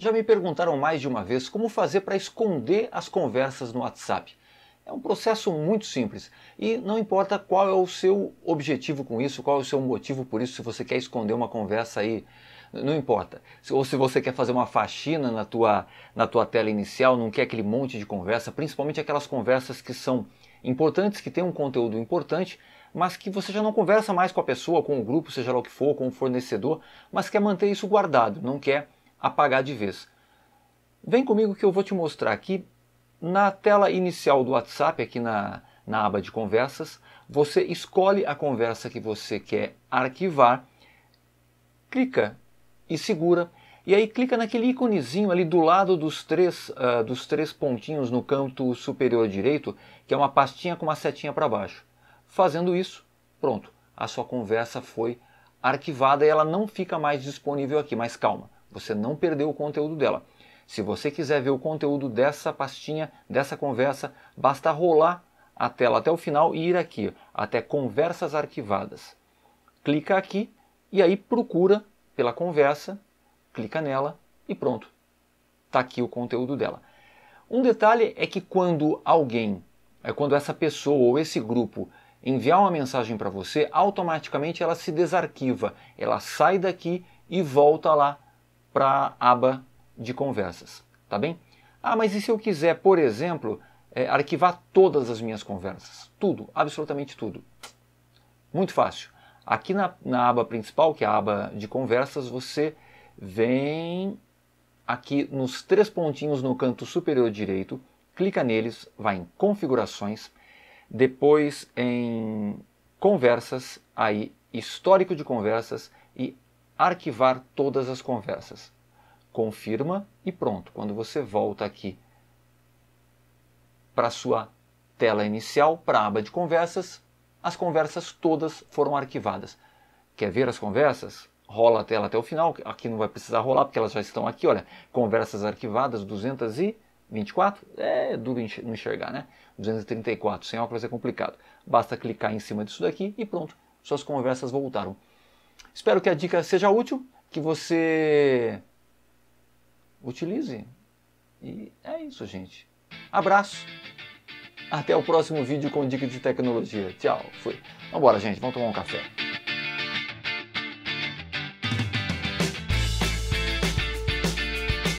Já me perguntaram mais de uma vez como fazer para esconder as conversas no WhatsApp. É um processo muito simples e não importa qual é o seu objetivo com isso, qual é o seu motivo por isso, se você quer esconder uma conversa aí, não importa. Ou se você quer fazer uma faxina na tua, na tua tela inicial, não quer aquele monte de conversa, principalmente aquelas conversas que são importantes, que têm um conteúdo importante, mas que você já não conversa mais com a pessoa, com o grupo, seja lá o que for, com o fornecedor, mas quer manter isso guardado, não quer apagar de vez. Vem comigo que eu vou te mostrar aqui na tela inicial do WhatsApp, aqui na, na aba de conversas, você escolhe a conversa que você quer arquivar, clica e segura, e aí clica naquele íconezinho ali do lado dos três, uh, dos três pontinhos no canto superior direito, que é uma pastinha com uma setinha para baixo. Fazendo isso, pronto, a sua conversa foi arquivada e ela não fica mais disponível aqui. Mas calma, você não perdeu o conteúdo dela. Se você quiser ver o conteúdo dessa pastinha, dessa conversa, basta rolar a tela até o final e ir aqui, até conversas arquivadas. Clica aqui e aí procura pela conversa, clica nela e pronto. Está aqui o conteúdo dela. Um detalhe é que quando alguém, é quando essa pessoa ou esse grupo enviar uma mensagem para você, automaticamente ela se desarquiva, ela sai daqui e volta lá para a aba de conversas, tá bem? Ah, mas e se eu quiser, por exemplo, é, arquivar todas as minhas conversas? Tudo, absolutamente tudo. Muito fácil. Aqui na, na aba principal, que é a aba de conversas, você vem aqui nos três pontinhos no canto superior direito, clica neles, vai em configurações, depois em conversas, aí histórico de conversas e arquivar todas as conversas. Confirma e pronto. Quando você volta aqui para a sua tela inicial, para a aba de conversas, as conversas todas foram arquivadas. Quer ver as conversas? Rola a tela até o final. Aqui não vai precisar rolar porque elas já estão aqui, olha. Conversas arquivadas 200 e 24? É duro enxergar, né? 234, sem óculos é complicado. Basta clicar em cima disso daqui e pronto, suas conversas voltaram. Espero que a dica seja útil, que você utilize. E é isso, gente. Abraço! Até o próximo vídeo com dicas de tecnologia. Tchau, fui. Vambora, gente, vamos tomar um café.